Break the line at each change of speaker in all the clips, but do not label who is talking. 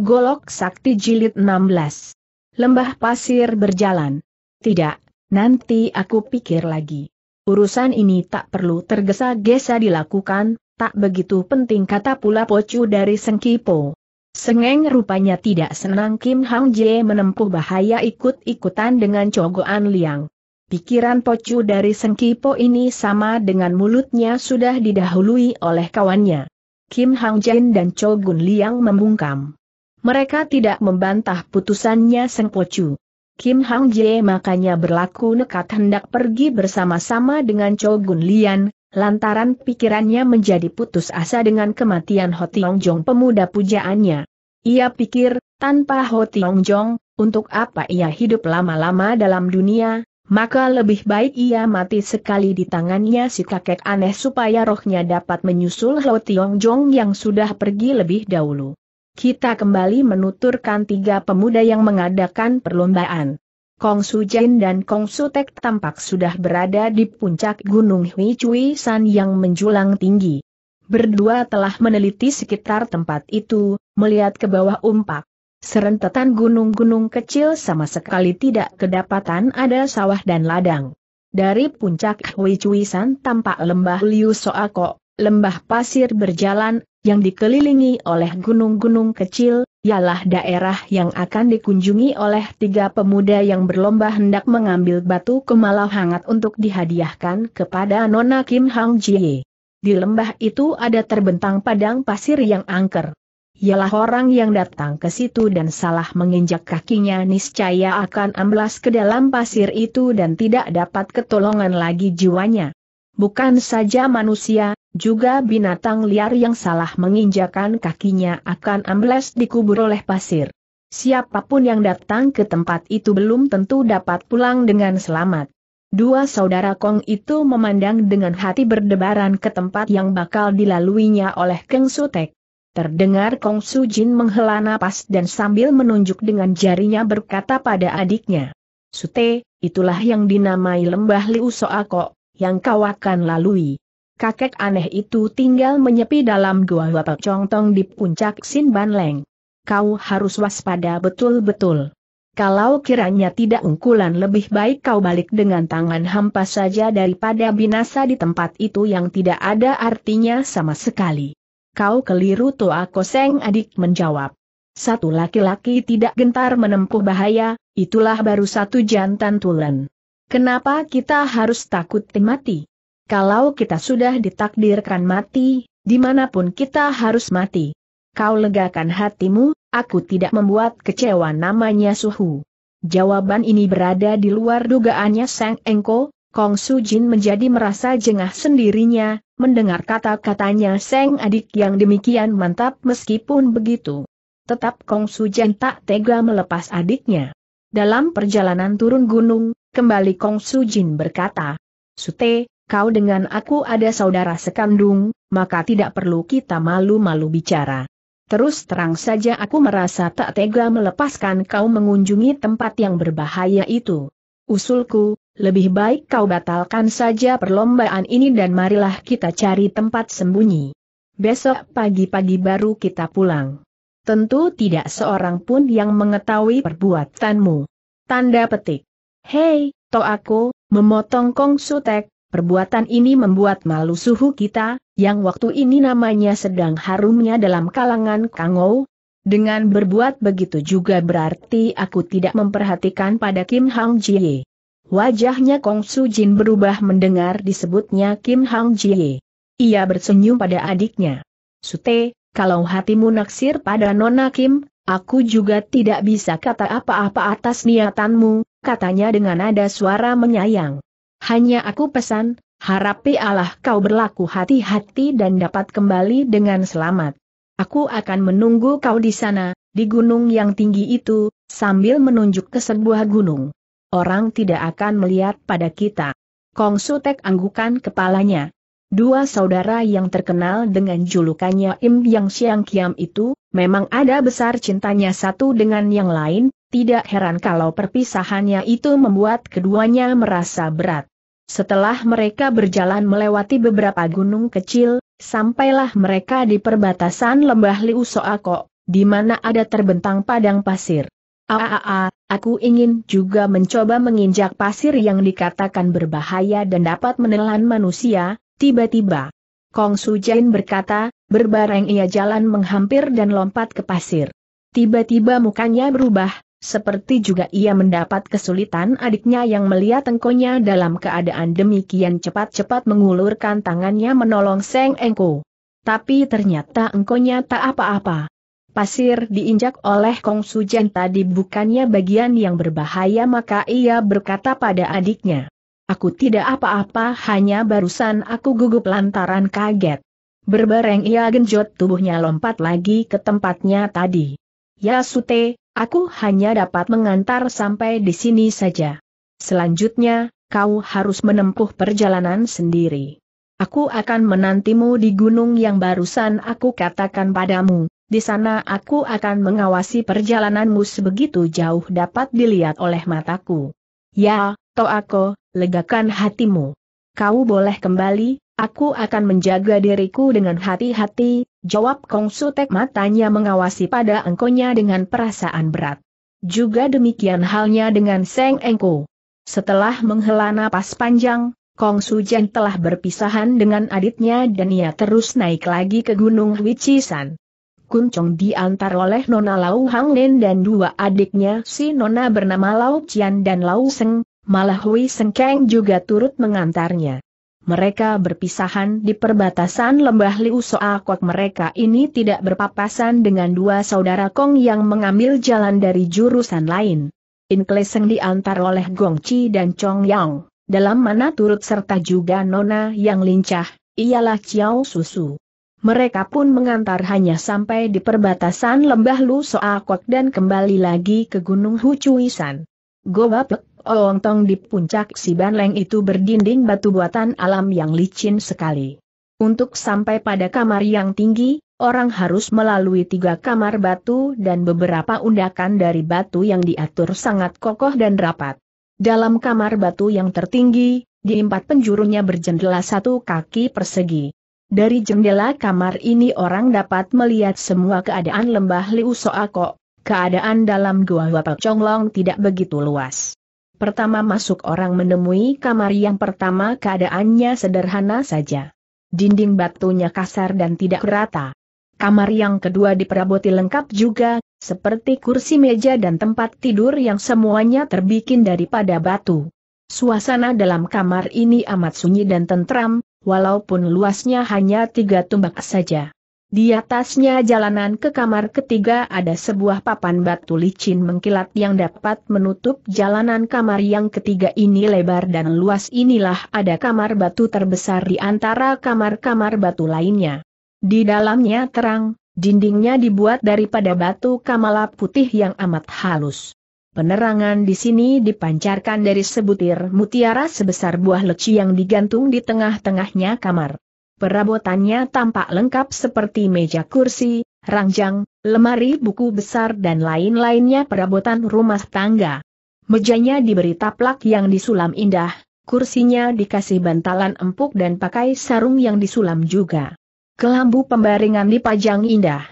Golok Sakti Jilid 16. Lembah pasir berjalan. Tidak, nanti aku pikir lagi. Urusan ini tak perlu tergesa-gesa dilakukan, tak begitu penting kata pula Pocu dari Sengkipo. Sengeng rupanya tidak senang Kim Hang Jie menempuh bahaya ikut-ikutan dengan cogoan liang. Pikiran Pocu dari Sengkipo ini sama dengan mulutnya sudah didahului oleh kawannya. Kim Hang Jin dan Chogun Liang membungkam. Mereka tidak membantah putusannya Seng Pocu. Kim Hang Jie makanya berlaku nekat hendak pergi bersama-sama dengan Cho Gun Lian, lantaran pikirannya menjadi putus asa dengan kematian Ho Tiong Jong pemuda pujaannya. Ia pikir, tanpa Ho Tiong Jong, untuk apa ia hidup lama-lama dalam dunia, maka lebih baik ia mati sekali di tangannya si kakek aneh supaya rohnya dapat menyusul Ho Tiong Jong yang sudah pergi lebih dahulu kita kembali menuturkan tiga pemuda yang mengadakan perlombaan. Kong Su Jin dan Kong Su Tek tampak sudah berada di puncak Gunung Hui Chui San yang menjulang tinggi. Berdua telah meneliti sekitar tempat itu, melihat ke bawah umpak. Serentetan gunung-gunung kecil sama sekali tidak kedapatan ada sawah dan ladang. Dari puncak Hui Chui San tampak lembah Liu Soako, lembah pasir berjalan, yang dikelilingi oleh gunung-gunung kecil, ialah daerah yang akan dikunjungi oleh tiga pemuda yang berlomba hendak mengambil batu kemala hangat untuk dihadiahkan kepada Nona Kim Hang Jie. Di lembah itu ada terbentang padang pasir yang angker. Ialah orang yang datang ke situ dan salah menginjak kakinya niscaya akan amblas ke dalam pasir itu dan tidak dapat ketolongan lagi jiwanya. Bukan saja manusia, juga binatang liar yang salah menginjakan kakinya akan ambles dikubur oleh pasir. Siapapun yang datang ke tempat itu belum tentu dapat pulang dengan selamat. Dua saudara Kong itu memandang dengan hati berdebaran ke tempat yang bakal dilaluinya oleh Keng Sutek. Terdengar Kong Su Jin menghela napas dan sambil menunjuk dengan jarinya berkata pada adiknya. Sute, itulah yang dinamai lembah Liu Soako, yang kau akan lalui kakek aneh itu tinggal menyepi dalam gua gua Congtong di puncak Sin Ban Leng. Kau harus waspada betul-betul. Kalau kiranya tidak ungkulan lebih baik kau balik dengan tangan hampa saja daripada binasa di tempat itu yang tidak ada artinya sama sekali. Kau keliru Toa Koseng adik menjawab. Satu laki-laki tidak gentar menempuh bahaya, itulah baru satu jantan tulen. Kenapa kita harus takut mati? Kalau kita sudah ditakdirkan mati, dimanapun kita harus mati. Kau legakan hatimu, aku tidak membuat kecewa namanya Suhu. Jawaban ini berada di luar dugaannya Sang Engko, Kong Su Jin menjadi merasa jengah sendirinya, mendengar kata-katanya Sang adik yang demikian mantap meskipun begitu. Tetap Kong Su Jin tak tega melepas adiknya. Dalam perjalanan turun gunung, kembali Kong Su Jin berkata, Sute, kau dengan aku ada saudara sekandung, maka tidak perlu kita malu-malu bicara. Terus terang saja aku merasa tak tega melepaskan kau mengunjungi tempat yang berbahaya itu. Usulku, lebih baik kau batalkan saja perlombaan ini dan marilah kita cari tempat sembunyi. Besok pagi-pagi baru kita pulang. Tentu tidak seorang pun yang mengetahui perbuatanmu. Tanda petik. Hei, to aku, memotong Kong Sutek, Perbuatan ini membuat malu suhu kita, yang waktu ini namanya sedang harumnya dalam kalangan Kangou. Dengan berbuat begitu juga berarti aku tidak memperhatikan pada Kim Hang Jie. Wajahnya Kong Su Jin berubah mendengar disebutnya Kim Hang Jie. Ia bersenyum pada adiknya. Sute, kalau hatimu naksir pada Nona Kim, aku juga tidak bisa kata apa-apa atas niatanmu, katanya dengan nada suara menyayang. Hanya aku pesan, harapi Allah kau berlaku hati-hati dan dapat kembali dengan selamat. Aku akan menunggu kau di sana, di gunung yang tinggi itu, sambil menunjuk ke sebuah gunung. Orang tidak akan melihat pada kita. Kong Sutek anggukan kepalanya. Dua saudara yang terkenal dengan julukannya Im Yang Siang Kiam itu, memang ada besar cintanya satu dengan yang lain, tidak heran kalau perpisahannya itu membuat keduanya merasa berat. Setelah mereka berjalan melewati beberapa gunung kecil, sampailah mereka di perbatasan lembah Liu Soako, di mana ada terbentang padang pasir. Aaaa, aku ingin juga mencoba menginjak pasir yang dikatakan berbahaya dan dapat menelan manusia, tiba-tiba. Kong Su Jain berkata, berbareng ia jalan menghampir dan lompat ke pasir. Tiba-tiba mukanya berubah, seperti juga ia mendapat kesulitan adiknya yang melihat engkonya dalam keadaan demikian cepat-cepat mengulurkan tangannya menolong Seng Engko. Tapi ternyata engkonya tak apa-apa. Pasir diinjak oleh Kong Sujen tadi bukannya bagian yang berbahaya maka ia berkata pada adiknya. Aku tidak apa-apa hanya barusan aku gugup lantaran kaget. Berbareng ia genjot tubuhnya lompat lagi ke tempatnya tadi. Ya Sute, Aku hanya dapat mengantar sampai di sini saja. Selanjutnya, kau harus menempuh perjalanan sendiri. Aku akan menantimu di gunung yang barusan aku katakan padamu. Di sana aku akan mengawasi perjalananmu sebegitu jauh dapat dilihat oleh mataku. Ya, Toako, legakan hatimu. Kau boleh kembali, Aku akan menjaga diriku dengan hati-hati, jawab Kong Sutek matanya mengawasi pada engkonya dengan perasaan berat. Juga demikian halnya dengan Seng Engko. Setelah menghela napas panjang, Kong Sujan telah berpisahan dengan adiknya dan ia terus naik lagi ke Gunung Wicisan. Kuncong diantar oleh Nona Lau Hang Nen dan dua adiknya si Nona bernama Lau Cian dan Lau Seng, malah Hui Seng Keng juga turut mengantarnya mereka berpisahan di perbatasan lembah Liu Soa Kok mereka ini tidak berpapasan dengan dua saudara Kong yang mengambil jalan dari jurusan lain. Inkleseng diantar oleh Gong Chi dan Chong Yang, dalam mana turut serta juga Nona yang lincah, ialah Chiao Susu. Mereka pun mengantar hanya sampai di perbatasan lembah Lu Soa, Kok dan kembali lagi ke Gunung Hucuisan. San. Pek Olontong di puncak si Banleng itu berdinding batu buatan alam yang licin sekali. Untuk sampai pada kamar yang tinggi, orang harus melalui tiga kamar batu dan beberapa undakan dari batu yang diatur sangat kokoh dan rapat. Dalam kamar batu yang tertinggi, di empat penjurunya berjendela satu kaki persegi. Dari jendela kamar ini orang dapat melihat semua keadaan lembah Liu Soako, keadaan dalam gua Wapak Conglong tidak begitu luas. Pertama masuk orang menemui kamar yang pertama keadaannya sederhana saja. Dinding batunya kasar dan tidak rata. Kamar yang kedua diperaboti lengkap juga, seperti kursi meja dan tempat tidur yang semuanya terbikin daripada batu. Suasana dalam kamar ini amat sunyi dan tentram, walaupun luasnya hanya tiga tumbak saja. Di atasnya jalanan ke kamar ketiga ada sebuah papan batu licin mengkilat yang dapat menutup jalanan kamar yang ketiga ini lebar dan luas inilah ada kamar batu terbesar di antara kamar-kamar batu lainnya. Di dalamnya terang, dindingnya dibuat daripada batu kamala putih yang amat halus. Penerangan di sini dipancarkan dari sebutir mutiara sebesar buah leci yang digantung di tengah-tengahnya kamar. Perabotannya tampak lengkap seperti meja kursi, ranjang, lemari buku besar dan lain-lainnya perabotan rumah tangga. Mejanya diberi taplak yang disulam indah, kursinya dikasih bantalan empuk dan pakai sarung yang disulam juga. Kelambu pembaringan dipajang indah.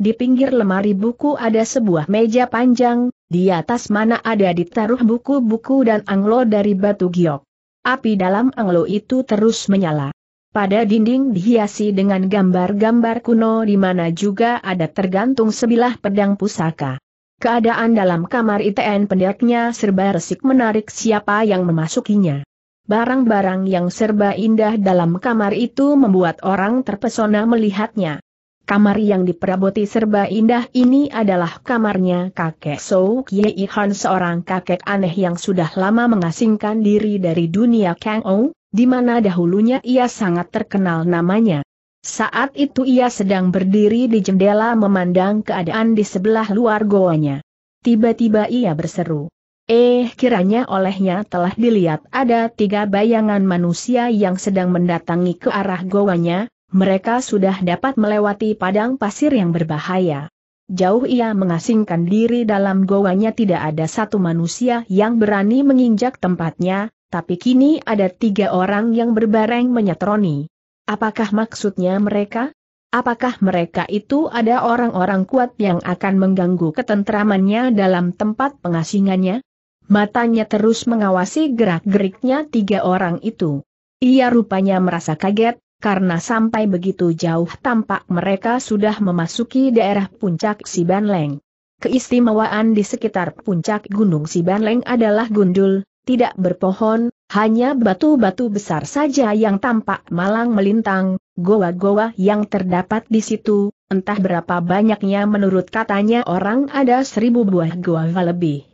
Di pinggir lemari buku ada sebuah meja panjang, di atas mana ada ditaruh buku-buku dan anglo dari batu giok. Api dalam anglo itu terus menyala. Pada dinding dihiasi dengan gambar-gambar kuno di mana juga ada tergantung sebilah pedang pusaka. Keadaan dalam kamar ITN pendeknya serba resik menarik siapa yang memasukinya. Barang-barang yang serba indah dalam kamar itu membuat orang terpesona melihatnya. Kamar yang diperaboti serba indah ini adalah kamarnya kakek Sou Kiei Han seorang kakek aneh yang sudah lama mengasingkan diri dari dunia Kang Ou, di mana dahulunya ia sangat terkenal namanya. Saat itu ia sedang berdiri di jendela memandang keadaan di sebelah luar goanya. Tiba-tiba ia berseru. Eh kiranya olehnya telah dilihat ada tiga bayangan manusia yang sedang mendatangi ke arah goanya, mereka sudah dapat melewati padang pasir yang berbahaya. Jauh ia mengasingkan diri dalam goanya tidak ada satu manusia yang berani menginjak tempatnya, tapi kini ada tiga orang yang berbareng menyatroni. Apakah maksudnya mereka? Apakah mereka itu ada orang-orang kuat yang akan mengganggu ketentramannya dalam tempat pengasingannya? Matanya terus mengawasi gerak-geriknya tiga orang itu. Ia rupanya merasa kaget, karena sampai begitu jauh tampak mereka sudah memasuki daerah puncak Sibanleng. Keistimewaan di sekitar puncak Gunung Sibanleng adalah gundul, tidak berpohon, hanya batu-batu besar saja yang tampak malang melintang, goa-goa yang terdapat di situ, entah berapa banyaknya menurut katanya orang ada seribu buah goa lebih.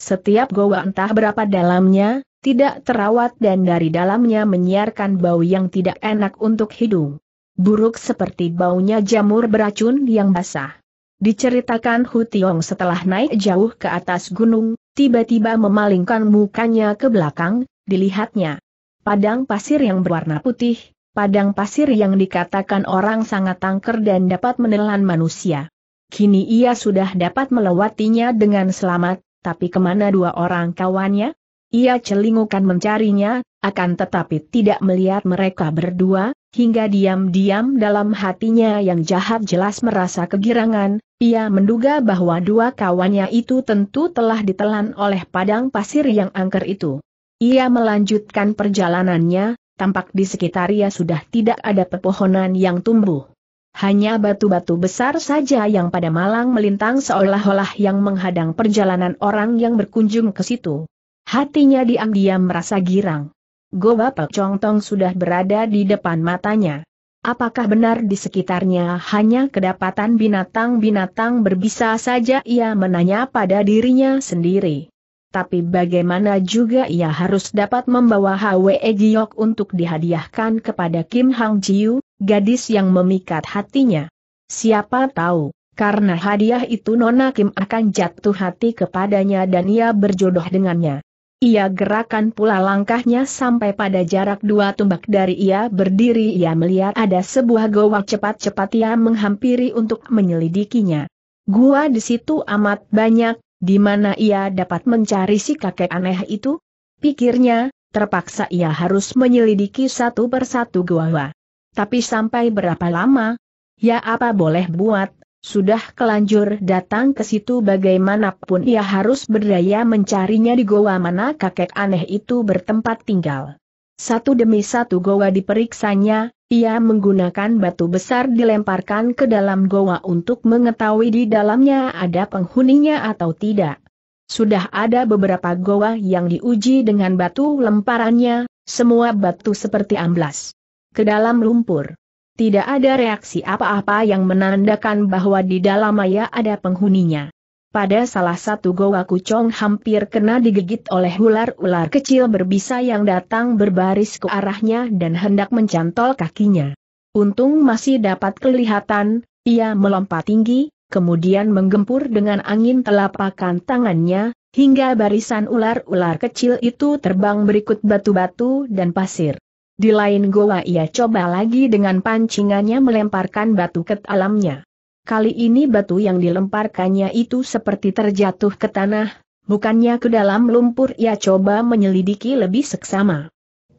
Setiap goa entah berapa dalamnya, tidak terawat dan dari dalamnya menyiarkan bau yang tidak enak untuk hidung. Buruk seperti baunya jamur beracun yang basah. Diceritakan Hu Hutiong setelah naik jauh ke atas gunung, tiba-tiba memalingkan mukanya ke belakang, dilihatnya. Padang pasir yang berwarna putih, padang pasir yang dikatakan orang sangat tangker dan dapat menelan manusia. Kini ia sudah dapat melewatinya dengan selamat, tapi kemana dua orang kawannya? Ia celingukan mencarinya, akan tetapi tidak melihat mereka berdua, hingga diam-diam dalam hatinya yang jahat jelas merasa kegirangan, ia menduga bahwa dua kawannya itu tentu telah ditelan oleh padang pasir yang angker itu. Ia melanjutkan perjalanannya, tampak di sekitar ia sudah tidak ada pepohonan yang tumbuh. Hanya batu-batu besar saja yang pada malang melintang seolah-olah yang menghadang perjalanan orang yang berkunjung ke situ. Hatinya diam-diam merasa girang. Goa tong sudah berada di depan matanya. Apakah benar di sekitarnya hanya kedapatan binatang-binatang berbisa saja ia menanya pada dirinya sendiri. Tapi bagaimana juga ia harus dapat membawa Hwe Giok untuk dihadiahkan kepada Kim Hang Jiu, gadis yang memikat hatinya. Siapa tahu, karena hadiah itu Nona Kim akan jatuh hati kepadanya dan ia berjodoh dengannya. Ia gerakan pula langkahnya sampai pada jarak dua tumbak dari ia berdiri ia melihat ada sebuah goa cepat-cepat ia menghampiri untuk menyelidikinya. Gua di situ amat banyak, di mana ia dapat mencari si kakek aneh itu? Pikirnya, terpaksa ia harus menyelidiki satu persatu gua. Tapi sampai berapa lama? Ya apa boleh buat, sudah kelanjur datang ke situ bagaimanapun ia harus berdaya mencarinya di goa mana kakek aneh itu bertempat tinggal. Satu demi satu goa diperiksanya, ia menggunakan batu besar dilemparkan ke dalam goa untuk mengetahui di dalamnya ada penghuninya atau tidak. Sudah ada beberapa goa yang diuji dengan batu lemparannya, semua batu seperti amblas. Ke dalam lumpur. Tidak ada reaksi apa-apa yang menandakan bahwa di dalam maya ada penghuninya. Pada salah satu goa kucong hampir kena digigit oleh ular-ular kecil berbisa yang datang berbaris ke arahnya dan hendak mencantol kakinya. Untung masih dapat kelihatan, ia melompat tinggi, kemudian menggempur dengan angin telapakan tangannya, hingga barisan ular-ular kecil itu terbang berikut batu-batu dan pasir. Di lain goa ia coba lagi dengan pancingannya melemparkan batu ke alamnya. Kali ini batu yang dilemparkannya itu seperti terjatuh ke tanah, bukannya ke dalam lumpur ia coba menyelidiki lebih seksama.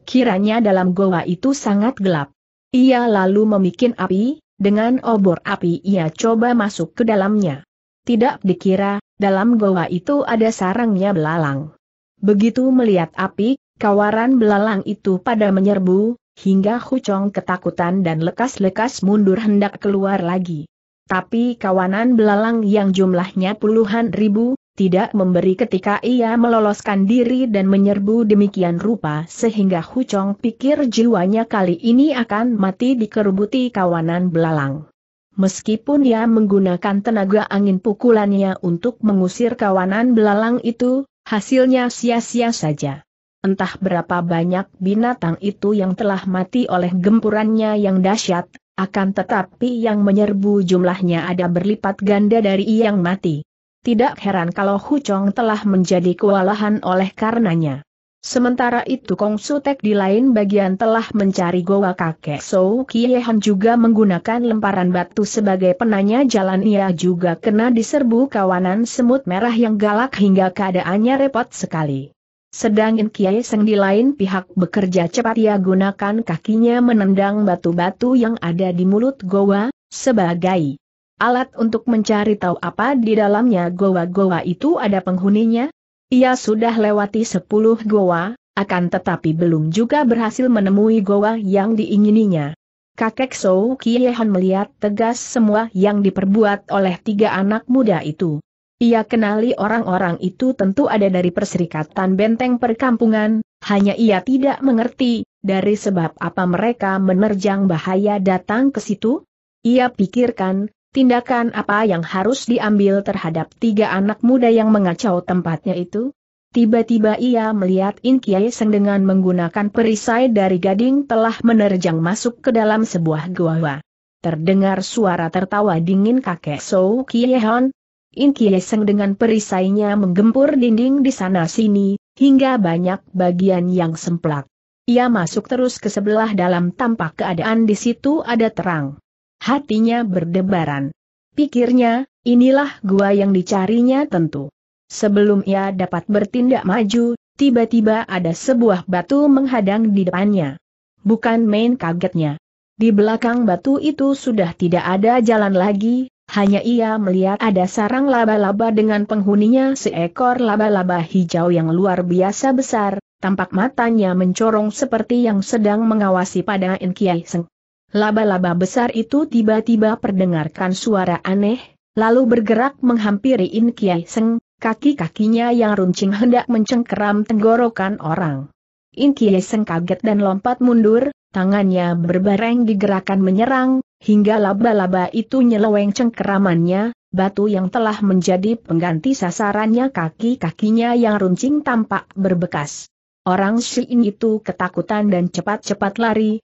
Kiranya dalam goa itu sangat gelap. Ia lalu memikin api, dengan obor api ia coba masuk ke dalamnya. Tidak dikira, dalam goa itu ada sarangnya belalang. Begitu melihat api, Kawaran belalang itu pada menyerbu, hingga Hucong ketakutan dan lekas-lekas mundur hendak keluar lagi. Tapi kawanan belalang yang jumlahnya puluhan ribu, tidak memberi ketika ia meloloskan diri dan menyerbu demikian rupa sehingga Hucong pikir jiwanya kali ini akan mati dikerubuti kawanan belalang. Meskipun ia menggunakan tenaga angin pukulannya untuk mengusir kawanan belalang itu, hasilnya sia-sia saja. Entah berapa banyak binatang itu yang telah mati oleh gempurannya yang dahsyat, akan tetapi yang menyerbu jumlahnya ada berlipat ganda dari yang mati. Tidak heran kalau Hu Chong telah menjadi kewalahan oleh karenanya. Sementara itu Kong Sutek di lain bagian telah mencari goa kakek So Kiehan juga menggunakan lemparan batu sebagai penanya jalan ia juga kena diserbu kawanan semut merah yang galak hingga keadaannya repot sekali. Sedang In Kiai Seng di lain pihak bekerja cepat ia gunakan kakinya menendang batu-batu yang ada di mulut goa, sebagai alat untuk mencari tahu apa di dalamnya goa-goa itu ada penghuninya. Ia sudah lewati sepuluh goa, akan tetapi belum juga berhasil menemui goa yang diingininya. Kakek So Kiehan melihat tegas semua yang diperbuat oleh tiga anak muda itu. Ia kenali orang-orang itu tentu ada dari perserikatan benteng perkampungan, hanya ia tidak mengerti, dari sebab apa mereka menerjang bahaya datang ke situ? Ia pikirkan, tindakan apa yang harus diambil terhadap tiga anak muda yang mengacau tempatnya itu? Tiba-tiba ia melihat In Kiai Seng dengan menggunakan perisai dari gading telah menerjang masuk ke dalam sebuah gua. Terdengar suara tertawa dingin kakek So Kiehon, In Kieseng dengan perisainya menggempur dinding di sana-sini, hingga banyak bagian yang semplak. Ia masuk terus ke sebelah dalam tampak keadaan di situ ada terang. Hatinya berdebaran. Pikirnya, inilah gua yang dicarinya tentu. Sebelum ia dapat bertindak maju, tiba-tiba ada sebuah batu menghadang di depannya. Bukan main kagetnya. Di belakang batu itu sudah tidak ada jalan lagi, hanya ia melihat ada sarang laba-laba dengan penghuninya seekor laba-laba hijau yang luar biasa besar, tampak matanya mencorong seperti yang sedang mengawasi pada Inkiai Seng. Laba-laba besar itu tiba-tiba perdengarkan suara aneh, lalu bergerak menghampiri Inkiai Seng, kaki-kakinya yang runcing hendak mencengkeram tenggorokan orang. Inkiai Seng kaget dan lompat mundur, tangannya berbareng digerakkan menyerang, hingga laba-laba itu nyeleweng cengkeramannya, batu yang telah menjadi pengganti sasarannya kaki-kakinya yang runcing tampak berbekas. Orang Shin itu ketakutan dan cepat-cepat lari,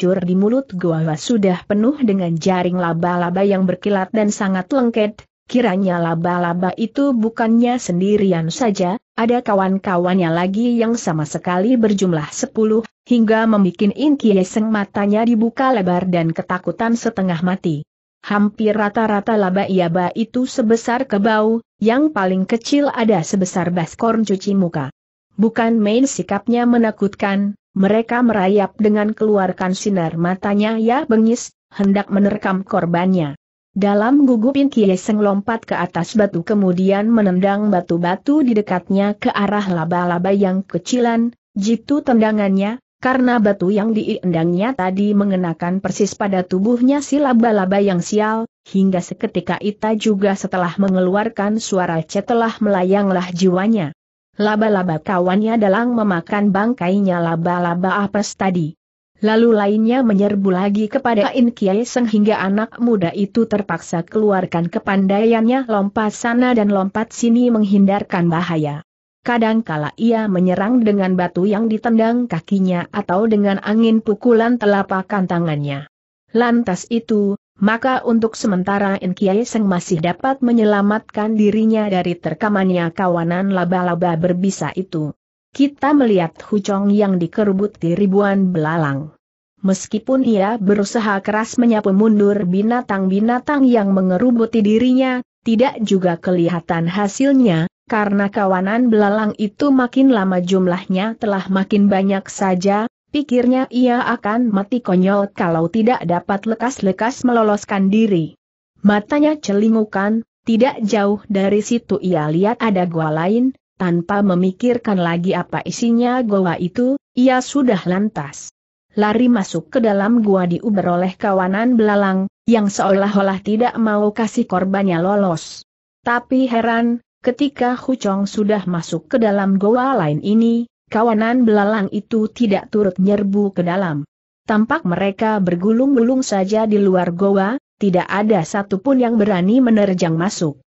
cur di mulut gua sudah penuh dengan jaring laba-laba yang berkilat dan sangat lengket, kiranya laba-laba itu bukannya sendirian saja, ada kawan-kawannya lagi yang sama sekali berjumlah sepuluh, hingga membuat In Kieseng matanya dibuka lebar dan ketakutan setengah mati. Hampir rata-rata laba iaba itu sebesar kebau, yang paling kecil ada sebesar baskorn cuci muka. Bukan main sikapnya menakutkan, mereka merayap dengan keluarkan sinar matanya ya bengis, hendak menerkam korbannya. Dalam gugupin Kieseng lompat ke atas batu kemudian menendang batu-batu di dekatnya ke arah laba-laba yang kecilan, jitu tendangannya, karena batu yang diendangnya tadi mengenakan persis pada tubuhnya si laba-laba yang sial, hingga seketika Ita juga setelah mengeluarkan suara cetelah melayanglah jiwanya. Laba-laba kawannya dalang memakan bangkainya laba-laba apes tadi. Lalu lainnya menyerbu lagi kepada In Kiai Seng hingga anak muda itu terpaksa keluarkan kepandaiannya lompat sana dan lompat sini menghindarkan bahaya. Kadangkala ia menyerang dengan batu yang ditendang kakinya atau dengan angin pukulan telapakan tangannya. Lantas itu, maka untuk sementara In Kiai Seng masih dapat menyelamatkan dirinya dari terkamannya kawanan laba-laba berbisa itu. Kita melihat Hucong yang dikerubuti ribuan belalang. Meskipun ia berusaha keras menyapu mundur binatang-binatang yang mengerubuti dirinya, tidak juga kelihatan hasilnya, karena kawanan belalang itu makin lama jumlahnya telah makin banyak saja, pikirnya ia akan mati konyol kalau tidak dapat lekas-lekas meloloskan diri. Matanya celingukan, tidak jauh dari situ ia lihat ada gua lain, tanpa memikirkan lagi apa isinya goa itu, ia sudah lantas. Lari masuk ke dalam gua diuber oleh kawanan belalang, yang seolah-olah tidak mau kasih korbannya lolos. Tapi heran, ketika Chong sudah masuk ke dalam goa lain ini, kawanan belalang itu tidak turut nyerbu ke dalam. Tampak mereka bergulung-gulung saja di luar goa, tidak ada satupun yang berani menerjang masuk.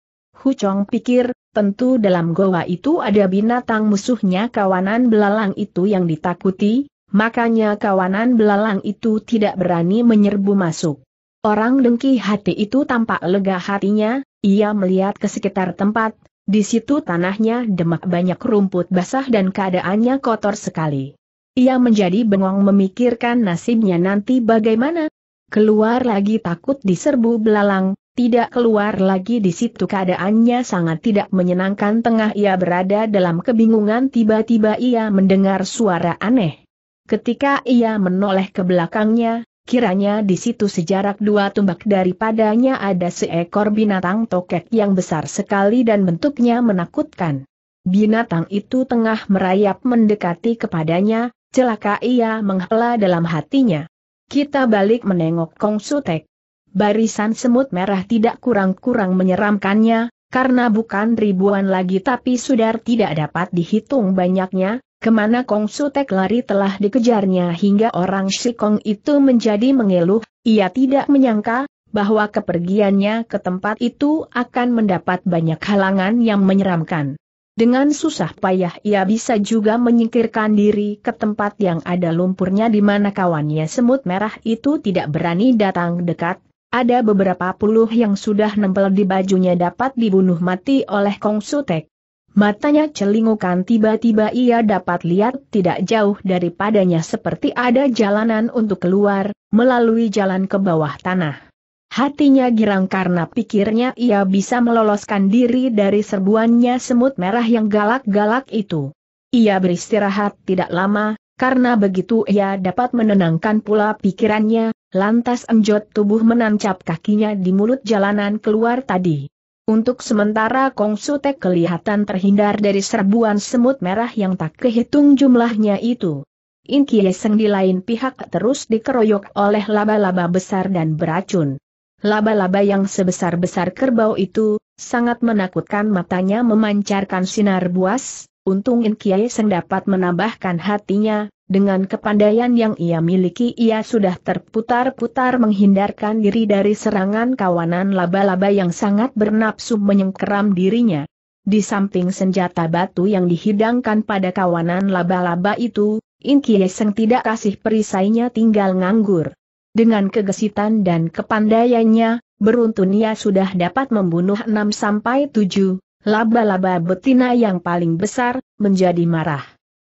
Huchong pikir, tentu dalam goa itu ada binatang musuhnya kawanan belalang itu yang ditakuti, makanya kawanan belalang itu tidak berani menyerbu masuk. Orang dengki hati itu tampak lega hatinya, ia melihat ke sekitar tempat, di situ tanahnya demak banyak rumput basah dan keadaannya kotor sekali. Ia menjadi bengong memikirkan nasibnya nanti bagaimana. Keluar lagi takut diserbu belalang, tidak keluar lagi di situ keadaannya sangat tidak menyenangkan tengah ia berada dalam kebingungan tiba-tiba ia mendengar suara aneh. Ketika ia menoleh ke belakangnya, kiranya di situ sejarak dua tumbak daripadanya ada seekor binatang tokek yang besar sekali dan bentuknya menakutkan. Binatang itu tengah merayap mendekati kepadanya, celaka ia menghela dalam hatinya. Kita balik menengok Kong Sutek barisan semut merah tidak kurang-kurang menyeramkannya, karena bukan ribuan lagi tapi sudah tidak dapat dihitung banyaknya, kemana Kong Sutek lari telah dikejarnya hingga orang Shikong itu menjadi mengeluh, ia tidak menyangka, bahwa kepergiannya ke tempat itu akan mendapat banyak halangan yang menyeramkan. Dengan susah payah ia bisa juga menyingkirkan diri ke tempat yang ada lumpurnya di mana kawannya semut merah itu tidak berani datang dekat, ada beberapa puluh yang sudah nempel di bajunya dapat dibunuh mati oleh Kong Sutek. Matanya celingukan tiba-tiba ia dapat lihat tidak jauh daripadanya seperti ada jalanan untuk keluar, melalui jalan ke bawah tanah. Hatinya girang karena pikirnya ia bisa meloloskan diri dari serbuannya semut merah yang galak-galak itu. Ia beristirahat tidak lama, karena begitu ia dapat menenangkan pula pikirannya, Lantas emjot tubuh menancap kakinya di mulut jalanan keluar tadi. Untuk sementara Kong Sutek kelihatan terhindar dari serbuan semut merah yang tak kehitung jumlahnya itu. In Kieseng di lain pihak terus dikeroyok oleh laba-laba besar dan beracun. Laba-laba yang sebesar-besar kerbau itu, sangat menakutkan matanya memancarkan sinar buas, Untung In Kiai Seng dapat menambahkan hatinya, dengan kepandaian yang ia miliki ia sudah terputar-putar menghindarkan diri dari serangan kawanan laba-laba yang sangat bernapsu menyengkeram dirinya. Di samping senjata batu yang dihidangkan pada kawanan laba-laba itu, In Kiai Seng tidak kasih perisainya tinggal nganggur. Dengan kegesitan dan kepandaiannya, beruntun ia sudah dapat membunuh 6 sampai tujuh Laba-laba betina yang paling besar, menjadi marah.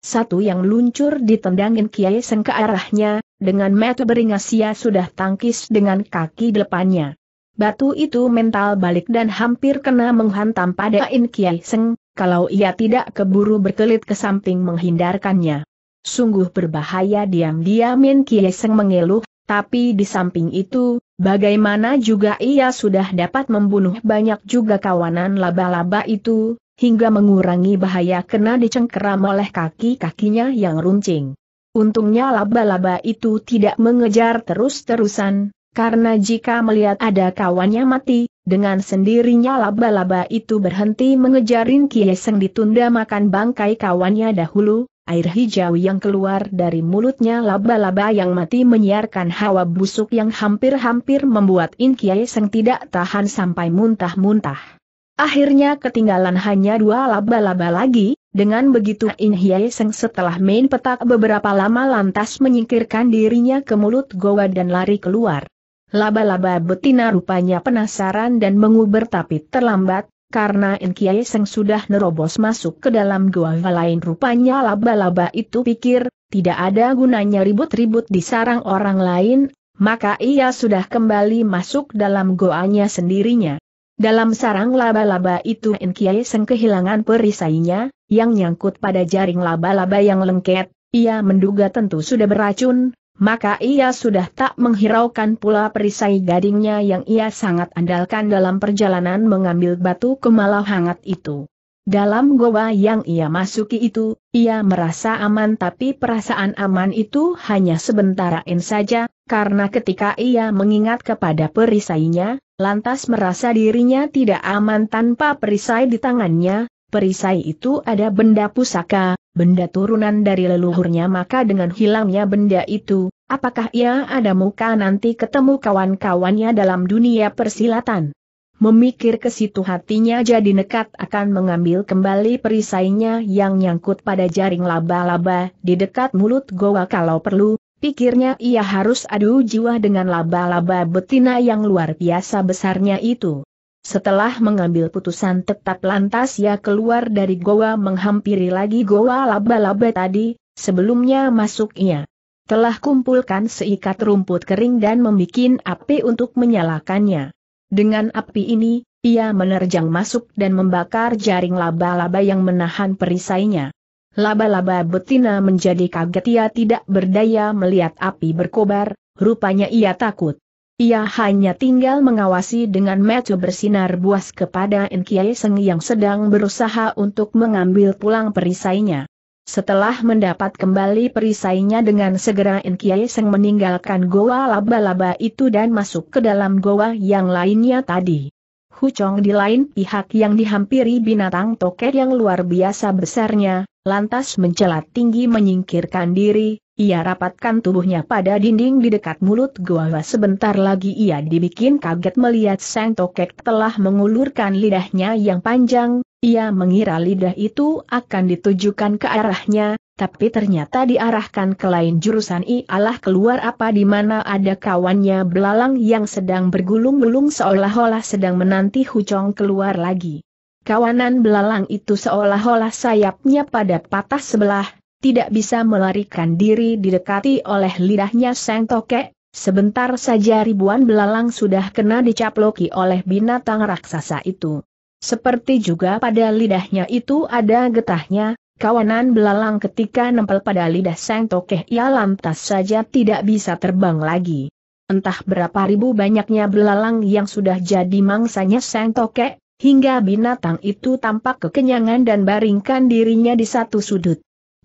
Satu yang luncur ditendangin Kiai Seng ke arahnya, dengan metu beringas ia sudah tangkis dengan kaki depannya. Batu itu mental balik dan hampir kena menghantam pada In Kiai Seng, kalau ia tidak keburu berkelit ke samping menghindarkannya. Sungguh berbahaya diam-diam In Kiai Seng mengeluh, tapi di samping itu, Bagaimana juga ia sudah dapat membunuh banyak juga kawanan laba-laba itu, hingga mengurangi bahaya kena dicengkeram oleh kaki-kakinya yang runcing. Untungnya laba-laba itu tidak mengejar terus-terusan, karena jika melihat ada kawannya mati, dengan sendirinya laba-laba itu berhenti mengejarin Kieseng ditunda makan bangkai kawannya dahulu, air hijau yang keluar dari mulutnya laba-laba yang mati menyiarkan hawa busuk yang hampir-hampir membuat In Kiai Seng tidak tahan sampai muntah-muntah. Akhirnya ketinggalan hanya dua laba-laba lagi, dengan begitu In Hiai Seng setelah main petak beberapa lama lantas menyingkirkan dirinya ke mulut goa dan lari keluar. Laba-laba betina rupanya penasaran dan menguber tapi terlambat, karena Enkiai Seng sudah nerobos masuk ke dalam gua lain rupanya laba-laba itu pikir, tidak ada gunanya ribut-ribut di sarang orang lain, maka ia sudah kembali masuk dalam goanya sendirinya. Dalam sarang laba-laba itu Enkiai Seng kehilangan perisainya, yang nyangkut pada jaring laba-laba yang lengket, ia menduga tentu sudah beracun, maka ia sudah tak menghiraukan pula perisai gadingnya yang ia sangat andalkan dalam perjalanan mengambil batu kemala hangat itu. Dalam goa yang ia masuki itu, ia merasa aman tapi perasaan aman itu hanya sebentarain saja, karena ketika ia mengingat kepada perisainya, lantas merasa dirinya tidak aman tanpa perisai di tangannya, perisai itu ada benda pusaka, benda turunan dari leluhurnya maka dengan hilangnya benda itu, apakah ia ada muka nanti ketemu kawan-kawannya dalam dunia persilatan? Memikir ke situ hatinya jadi nekat akan mengambil kembali perisainya yang nyangkut pada jaring laba-laba di dekat mulut goa kalau perlu, pikirnya ia harus adu jiwa dengan laba-laba betina yang luar biasa besarnya itu. Setelah mengambil putusan tetap lantas ia keluar dari goa menghampiri lagi goa laba-laba tadi, sebelumnya masuk ia. Telah kumpulkan seikat rumput kering dan membuat api untuk menyalakannya. Dengan api ini, ia menerjang masuk dan membakar jaring laba-laba yang menahan perisainya. Laba-laba betina menjadi kaget ia tidak berdaya melihat api berkobar, rupanya ia takut. Ia hanya tinggal mengawasi dengan mata bersinar buas kepada Enkiai Seng yang sedang berusaha untuk mengambil pulang perisainya. Setelah mendapat kembali perisainya dengan segera Enkiai Seng meninggalkan goa laba-laba itu dan masuk ke dalam goa yang lainnya tadi. Chong di lain pihak yang dihampiri binatang toket yang luar biasa besarnya, lantas mencelat tinggi menyingkirkan diri, ia rapatkan tubuhnya pada dinding di dekat mulut gua sebentar lagi ia dibikin kaget melihat sang tokek telah mengulurkan lidahnya yang panjang, ia mengira lidah itu akan ditujukan ke arahnya, tapi ternyata diarahkan ke lain jurusan ialah keluar apa di mana ada kawannya belalang yang sedang bergulung-gulung seolah-olah sedang menanti Hucong keluar lagi. Kawanan belalang itu seolah-olah sayapnya pada patah sebelah, tidak bisa melarikan diri didekati oleh lidahnya sang tokek, sebentar saja ribuan belalang sudah kena dicaploki oleh binatang raksasa itu. Seperti juga pada lidahnya itu ada getahnya, kawanan belalang ketika nempel pada lidah sang Tokek ia lantas saja tidak bisa terbang lagi. Entah berapa ribu banyaknya belalang yang sudah jadi mangsanya sang tokek, hingga binatang itu tampak kekenyangan dan baringkan dirinya di satu sudut.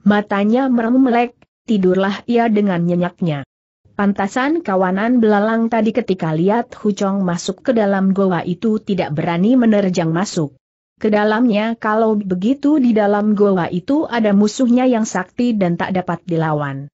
Matanya meremlek, tidurlah ia dengan nyenyaknya. Pantasan kawanan belalang tadi ketika lihat Hucong masuk ke dalam goa itu tidak berani menerjang masuk. Kedalamnya kalau begitu di dalam goa itu ada musuhnya yang sakti dan tak dapat dilawan.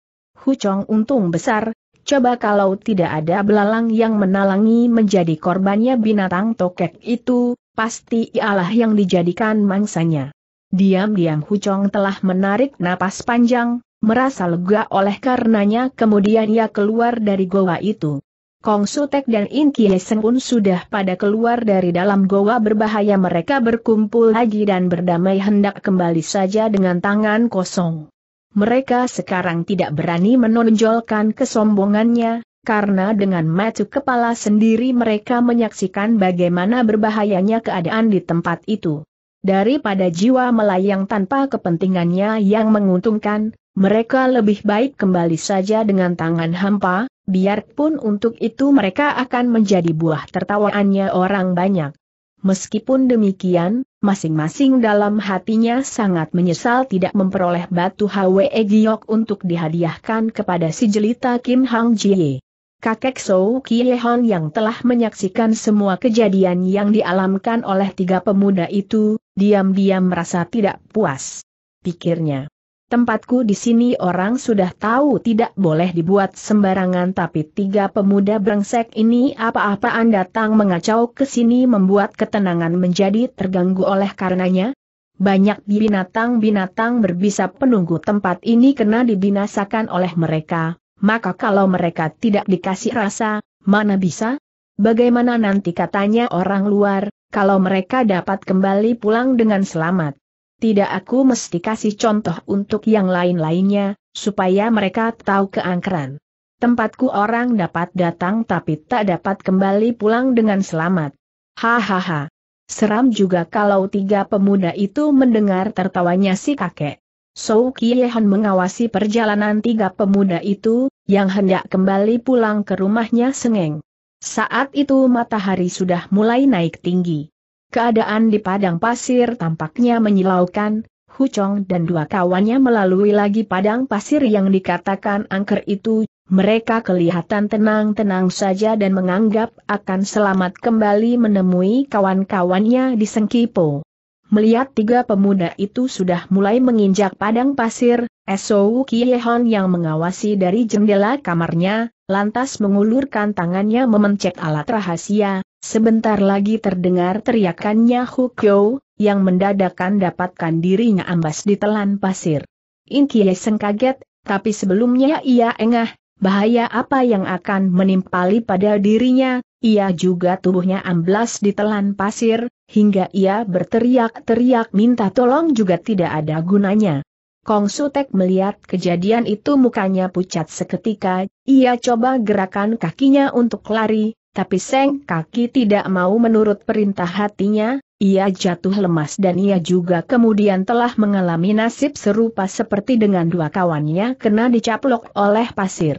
Hucong untung besar, coba kalau tidak ada belalang yang menalangi menjadi korbannya binatang tokek itu, pasti ialah yang dijadikan mangsanya. Diam-diam Hu Chong telah menarik napas panjang, merasa lega oleh karenanya kemudian ia keluar dari goa itu. Kong Sutek dan In Kie pun sudah pada keluar dari dalam goa berbahaya mereka berkumpul lagi dan berdamai hendak kembali saja dengan tangan kosong. Mereka sekarang tidak berani menonjolkan kesombongannya, karena dengan mata kepala sendiri mereka menyaksikan bagaimana berbahayanya keadaan di tempat itu. Daripada jiwa melayang tanpa kepentingannya yang menguntungkan, mereka lebih baik kembali saja dengan tangan hampa, biarpun untuk itu mereka akan menjadi buah tertawaannya orang banyak. Meskipun demikian, masing-masing dalam hatinya sangat menyesal tidak memperoleh batu Hwe Giok untuk dihadiahkan kepada si jelita Kim Hang Jie kakek Sou Kiehon yang telah menyaksikan semua kejadian yang dialamkan oleh tiga pemuda itu, diam-diam merasa tidak puas. Pikirnya, tempatku di sini orang sudah tahu tidak boleh dibuat sembarangan tapi tiga pemuda brengsek ini apa-apaan datang mengacau ke sini membuat ketenangan menjadi terganggu oleh karenanya? Banyak binatang-binatang berbisa penunggu tempat ini kena dibinasakan oleh mereka, maka kalau mereka tidak dikasih rasa, mana bisa? Bagaimana nanti katanya orang luar, kalau mereka dapat kembali pulang dengan selamat? Tidak aku mesti kasih contoh untuk yang lain-lainnya, supaya mereka tahu keangkeran. Tempatku orang dapat datang tapi tak dapat kembali pulang dengan selamat. Hahaha. Seram juga kalau tiga pemuda itu mendengar tertawanya si kakek. Sou Kiehan mengawasi perjalanan tiga pemuda itu, yang hendak kembali pulang ke rumahnya sengeng. Saat itu matahari sudah mulai naik tinggi. Keadaan di padang pasir tampaknya menyilaukan, Hu Chong dan dua kawannya melalui lagi padang pasir yang dikatakan angker itu, mereka kelihatan tenang-tenang saja dan menganggap akan selamat kembali menemui kawan-kawannya di Sengkipo. Melihat tiga pemuda itu sudah mulai menginjak padang pasir, Esou Kiehon yang mengawasi dari jendela kamarnya, lantas mengulurkan tangannya memencet alat rahasia, sebentar lagi terdengar teriakannya Hukyo, yang mendadakan dapatkan dirinya ambas ditelan telan pasir. Inkie kaget, tapi sebelumnya ia engah, bahaya apa yang akan menimpali pada dirinya, ia juga tubuhnya amblas ditelan pasir, hingga ia berteriak-teriak minta tolong juga tidak ada gunanya. Kong Sutek melihat kejadian itu mukanya pucat seketika, ia coba gerakan kakinya untuk lari, tapi seng kaki tidak mau menurut perintah hatinya, ia jatuh lemas dan ia juga kemudian telah mengalami nasib serupa seperti dengan dua kawannya kena dicaplok oleh pasir.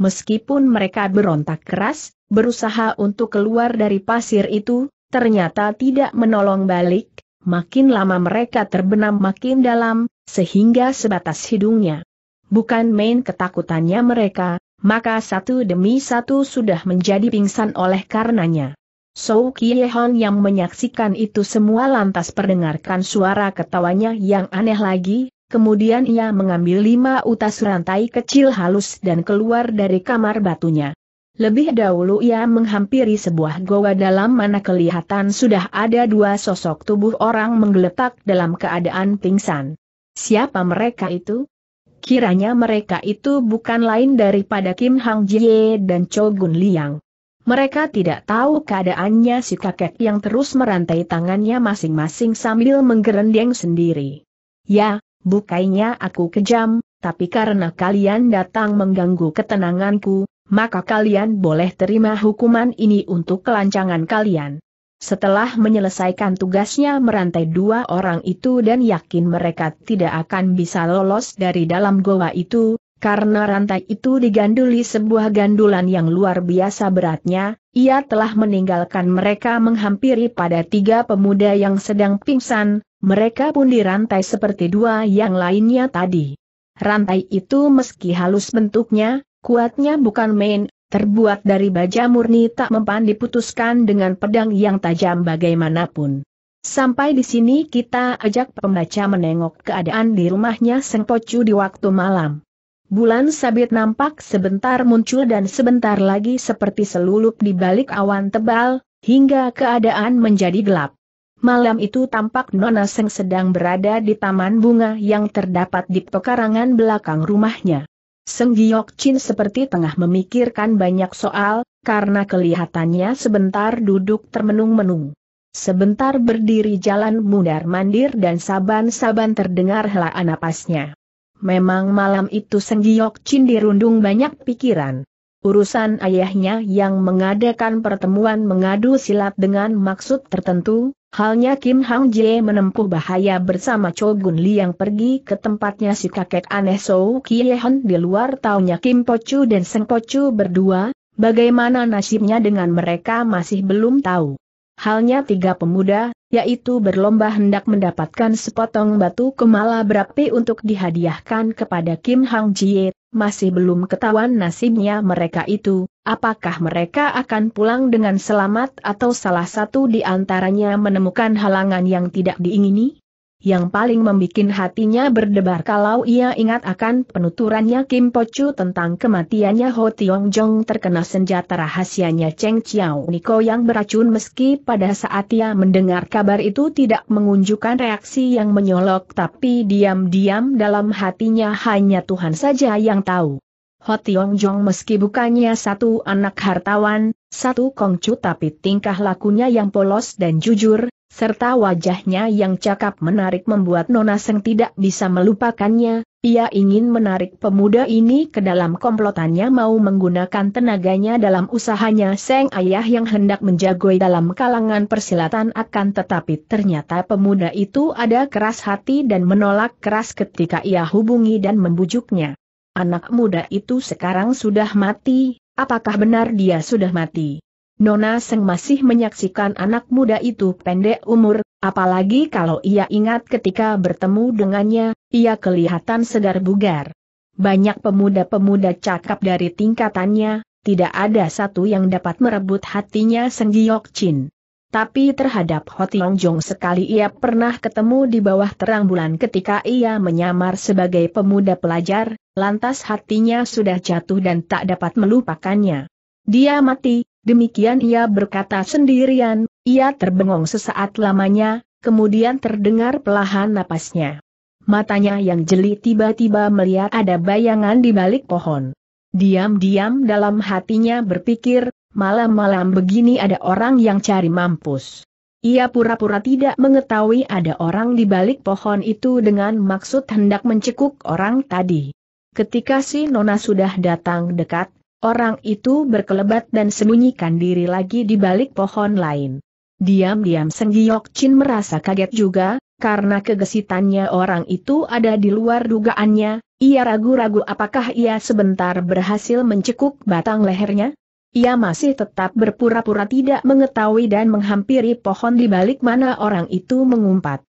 Meskipun mereka berontak keras, berusaha untuk keluar dari pasir itu, ternyata tidak menolong balik, makin lama mereka terbenam makin dalam, sehingga sebatas hidungnya. Bukan main ketakutannya mereka, maka satu demi satu sudah menjadi pingsan oleh karenanya. Sou Kiehon yang menyaksikan itu semua lantas perdengarkan suara ketawanya yang aneh lagi, Kemudian ia mengambil lima utas rantai kecil halus dan keluar dari kamar batunya. Lebih dahulu ia menghampiri sebuah goa dalam mana kelihatan sudah ada dua sosok tubuh orang menggeletak dalam keadaan pingsan. Siapa mereka itu? Kiranya mereka itu bukan lain daripada Kim Hang Jie dan Cho Gun Liang. Mereka tidak tahu keadaannya si kakek yang terus merantai tangannya masing-masing sambil menggerendeng sendiri. Ya, Bukainya aku kejam, tapi karena kalian datang mengganggu ketenanganku, maka kalian boleh terima hukuman ini untuk kelancangan kalian. Setelah menyelesaikan tugasnya merantai dua orang itu dan yakin mereka tidak akan bisa lolos dari dalam goa itu, karena rantai itu diganduli sebuah gandulan yang luar biasa beratnya, ia telah meninggalkan mereka menghampiri pada tiga pemuda yang sedang pingsan, mereka pun dirantai seperti dua yang lainnya tadi. Rantai itu meski halus bentuknya, kuatnya bukan main, terbuat dari baja murni tak mempan diputuskan dengan pedang yang tajam bagaimanapun. Sampai di sini kita ajak pembaca menengok keadaan di rumahnya Sengpocu di waktu malam. Bulan sabit nampak sebentar muncul dan sebentar lagi seperti selulup di balik awan tebal, hingga keadaan menjadi gelap. Malam itu tampak Nona Seng sedang berada di taman bunga yang terdapat di pekarangan belakang rumahnya. Seng Giok Chin seperti tengah memikirkan banyak soal, karena kelihatannya sebentar duduk termenung-menung. Sebentar berdiri jalan mundar-mandir dan saban-saban terdengar helaan napasnya. Memang malam itu Senggiyok Chin dirundung banyak pikiran. Urusan ayahnya yang mengadakan pertemuan mengadu silat dengan maksud tertentu, halnya Kim Hang Jie menempuh bahaya bersama Cho Gun Li yang pergi ke tempatnya si kakek aneh Sou Hon di luar taunya Kim Po Chu dan Seng Chu berdua, bagaimana nasibnya dengan mereka masih belum tahu. Halnya tiga pemuda, yaitu berlomba hendak mendapatkan sepotong batu kemala berapi untuk dihadiahkan kepada Kim Hang Jie, masih belum ketahuan nasibnya mereka itu, apakah mereka akan pulang dengan selamat atau salah satu di antaranya menemukan halangan yang tidak diingini? yang paling membuat hatinya berdebar kalau ia ingat akan penuturannya Kim Pochu tentang kematiannya Ho Tiong Jong terkena senjata rahasianya Cheng Chiao Niko yang beracun meski pada saat ia mendengar kabar itu tidak mengunjukkan reaksi yang menyolok tapi diam-diam dalam hatinya hanya Tuhan saja yang tahu. Ho Tiong Jong meski bukannya satu anak hartawan, satu kongcu tapi tingkah lakunya yang polos dan jujur, serta wajahnya yang cakap menarik membuat Nona Seng tidak bisa melupakannya, ia ingin menarik pemuda ini ke dalam komplotannya mau menggunakan tenaganya dalam usahanya Seng Ayah yang hendak menjagoi dalam kalangan persilatan akan tetapi ternyata pemuda itu ada keras hati dan menolak keras ketika ia hubungi dan membujuknya. Anak muda itu sekarang sudah mati, apakah benar dia sudah mati? Nona Seng masih menyaksikan anak muda itu pendek umur, apalagi kalau ia ingat ketika bertemu dengannya, ia kelihatan segar bugar. Banyak pemuda-pemuda cakap dari tingkatannya, tidak ada satu yang dapat merebut hatinya Seng Giok Chin. Tapi terhadap Ho Tiong Jong sekali ia pernah ketemu di bawah terang bulan ketika ia menyamar sebagai pemuda pelajar, lantas hatinya sudah jatuh dan tak dapat melupakannya. Dia mati, Demikian ia berkata sendirian, ia terbengong sesaat lamanya, kemudian terdengar pelahan napasnya. Matanya yang jeli tiba-tiba melihat ada bayangan di balik pohon. Diam-diam dalam hatinya berpikir, malam-malam begini ada orang yang cari mampus. Ia pura-pura tidak mengetahui ada orang di balik pohon itu dengan maksud hendak mencekuk orang tadi. Ketika si Nona sudah datang dekat, Orang itu berkelebat dan sembunyikan diri lagi di balik pohon lain. Diam-diam Seng Giok Chin merasa kaget juga, karena kegesitannya orang itu ada di luar dugaannya, ia ragu-ragu apakah ia sebentar berhasil mencekuk batang lehernya? Ia masih tetap berpura-pura tidak mengetahui dan menghampiri pohon di balik mana orang itu mengumpat.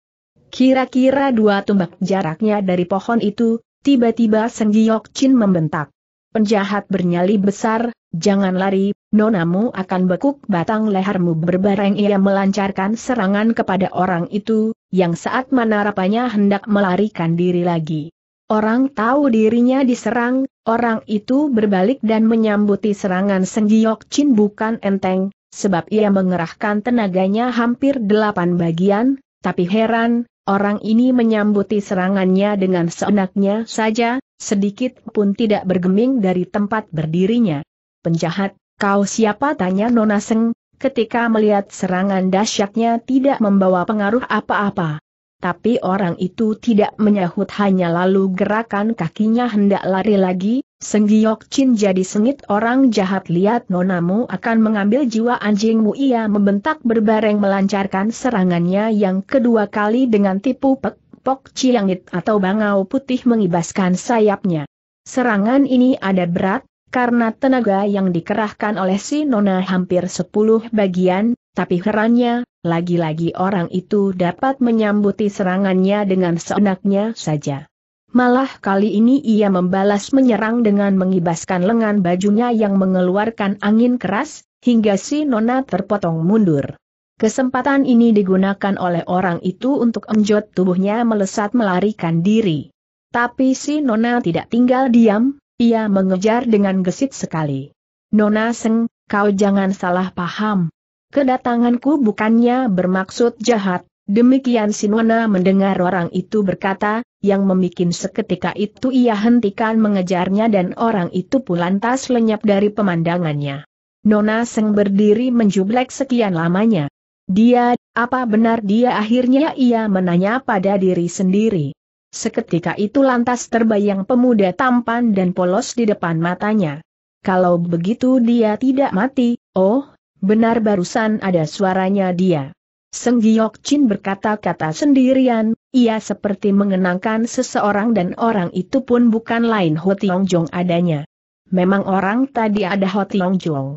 Kira-kira dua tumbak jaraknya dari pohon itu, tiba-tiba Seng Giok Chin membentak penjahat bernyali besar, jangan lari, nonamu akan bekuk batang lehermu berbareng ia melancarkan serangan kepada orang itu, yang saat mana rapanya hendak melarikan diri lagi. Orang tahu dirinya diserang, orang itu berbalik dan menyambuti serangan Senjiok Chin bukan enteng, sebab ia mengerahkan tenaganya hampir delapan bagian, tapi heran, orang ini menyambuti serangannya dengan seenaknya saja, sedikit pun tidak bergeming dari tempat berdirinya. Penjahat, kau siapa tanya Nona Seng, ketika melihat serangan dahsyatnya tidak membawa pengaruh apa-apa. Tapi orang itu tidak menyahut hanya lalu gerakan kakinya hendak lari lagi, Seng Senggiyok Chin jadi sengit orang jahat lihat nonamu akan mengambil jiwa anjingmu ia membentak berbareng melancarkan serangannya yang kedua kali dengan tipu pek, Pok Ciangit atau Bangau Putih mengibaskan sayapnya. Serangan ini ada berat, karena tenaga yang dikerahkan oleh si Nona hampir sepuluh bagian, tapi herannya, lagi-lagi orang itu dapat menyambuti serangannya dengan seenaknya saja. Malah kali ini ia membalas menyerang dengan mengibaskan lengan bajunya yang mengeluarkan angin keras, hingga si Nona terpotong mundur. Kesempatan ini digunakan oleh orang itu untuk enjot tubuhnya melesat melarikan diri. Tapi si Nona tidak tinggal diam, ia mengejar dengan gesit sekali. Nona Seng, kau jangan salah paham. Kedatanganku bukannya bermaksud jahat, demikian si Nona mendengar orang itu berkata, yang memikin seketika itu ia hentikan mengejarnya dan orang itu pulantas lenyap dari pemandangannya. Nona Seng berdiri menjublek sekian lamanya. Dia, apa benar dia akhirnya ia menanya pada diri sendiri. Seketika itu lantas terbayang pemuda tampan dan polos di depan matanya. Kalau begitu dia tidak mati, oh, benar barusan ada suaranya dia. Seng Giok Chin berkata-kata sendirian, ia seperti mengenangkan seseorang dan orang itu pun bukan lain Ho Tiong Jong adanya. Memang orang tadi ada Ho Tiong Jong.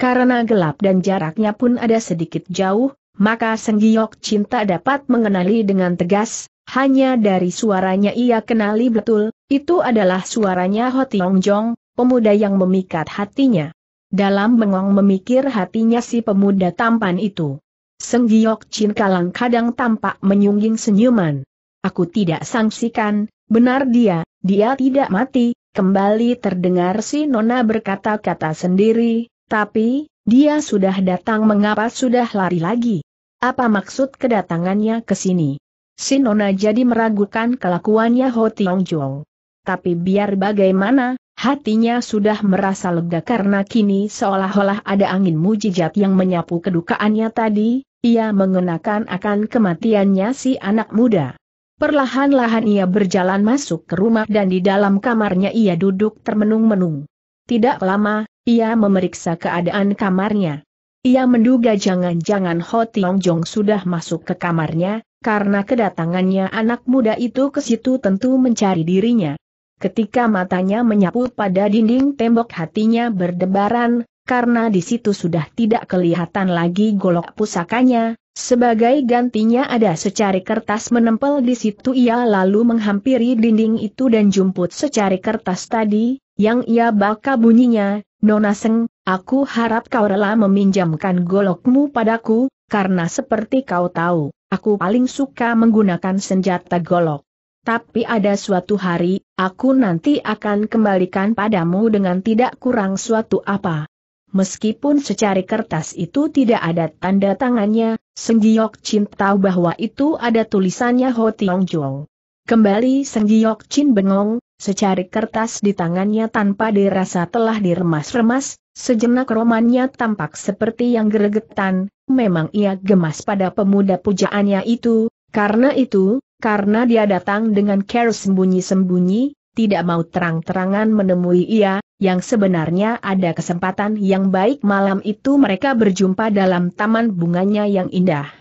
Karena gelap dan jaraknya pun ada sedikit jauh, maka Senggiok Cinta dapat mengenali dengan tegas, hanya dari suaranya ia kenali betul, itu adalah suaranya Ho Tiong Jong, pemuda yang memikat hatinya. Dalam bengong memikir hatinya si pemuda tampan itu. Senggiok Chin kalang kadang tampak menyungging senyuman. Aku tidak sangsikan, benar dia, dia tidak mati, kembali terdengar si Nona berkata-kata sendiri, tapi, dia sudah datang mengapa sudah lari lagi? Apa maksud kedatangannya ke sini? Sinona jadi meragukan kelakuannya Ho Tiong Jong. Tapi biar bagaimana, hatinya sudah merasa lega karena kini seolah-olah ada angin mujizat yang menyapu kedukaannya tadi, ia mengenakan akan kematiannya si anak muda. Perlahan-lahan ia berjalan masuk ke rumah dan di dalam kamarnya ia duduk termenung-menung. Tidak lama, ia memeriksa keadaan kamarnya. Ia menduga jangan-jangan Ho Tiong Jong sudah masuk ke kamarnya, karena kedatangannya anak muda itu ke situ tentu mencari dirinya. Ketika matanya menyapu pada dinding tembok hatinya berdebaran, karena di situ sudah tidak kelihatan lagi golok pusakanya, sebagai gantinya ada secari kertas menempel di situ ia lalu menghampiri dinding itu dan jumput secari kertas tadi, yang ia baca bunyinya, Nona Seng, aku harap kau rela meminjamkan golokmu padaku, karena seperti kau tahu, aku paling suka menggunakan senjata golok. Tapi ada suatu hari, aku nanti akan kembalikan padamu dengan tidak kurang suatu apa. Meskipun secari kertas itu tidak ada tanda tangannya, Seng Giok Chin tahu bahwa itu ada tulisannya Ho Tiong Jong. Kembali Seng Giok Chin bengong, secari kertas di tangannya tanpa dirasa telah diremas-remas, sejenak romannya tampak seperti yang geregetan, memang ia gemas pada pemuda pujaannya itu, karena itu, karena dia datang dengan care sembunyi-sembunyi, tidak mau terang-terangan menemui ia, yang sebenarnya ada kesempatan yang baik malam itu mereka berjumpa dalam taman bunganya yang indah.